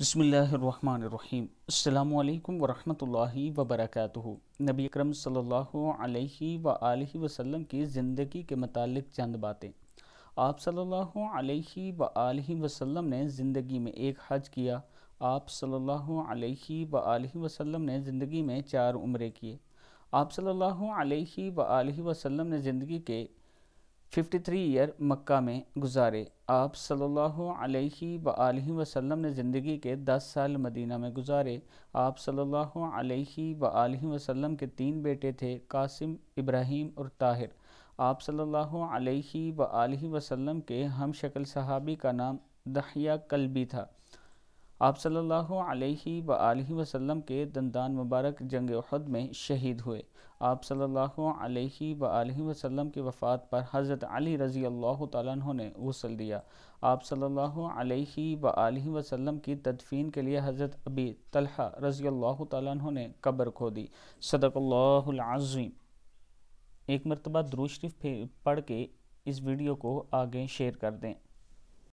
बसमीम् अल्लाम वरहमतुल्लाहि वबरकातुहु नबी अकरम सल्लल्लाहु अलैहि व आलिहि वसल्लम की ज़िंदगी के मतलब चंद बातें आप सल्लल्लाहु अलैहि व वसल्लम ने ज़िंदगी में एक हज किया आप सल्लल्लाहु अलैहि व वसल्लम ने ज़िंदगी में चार उम्रे किए आप सल्लल्लाहु अलैहि व वसल्लम ने ज़िंदगी के 53 ईयर मक्का में गुजारे आप सल्लल्लाहु अलैहि सल्ला वसल्लम ने ज़िंदगी के 10 साल मदीना में गुजारे आप सल्लल्लाहु अलैहि सल्ला वसल्लम के तीन बेटे थे कासिम इब्राहिम और ताहिर आप सल्लल्लाहु अलैहि सल्ला वसल्लम के हम शक्ल सहाबी का नाम दहिया कल्बी था आप सल्लल्लाहु अलैहि व आलिहि वसल्लम के दंदान मुबारक जंग उहद में शहीद हुए आप सल्लल्लाहु अलैहि व आलिहि वसल्लम की वफ़ात पर हज़रत अली रज़ी अल्लाह तु ने गसल दिया आप सल्लल्लाहु अलैहि व आलिहि वसल्लम की तदफ़ीन के लिए हज़रत अबी तलहा रज़ी अल्लाह तु ने कब्र खो दी सदक़ल्लाज़ीम एक मरतबा द्रू शरीफ पढ़ के इस वीडियो को आगे शेयर कर दें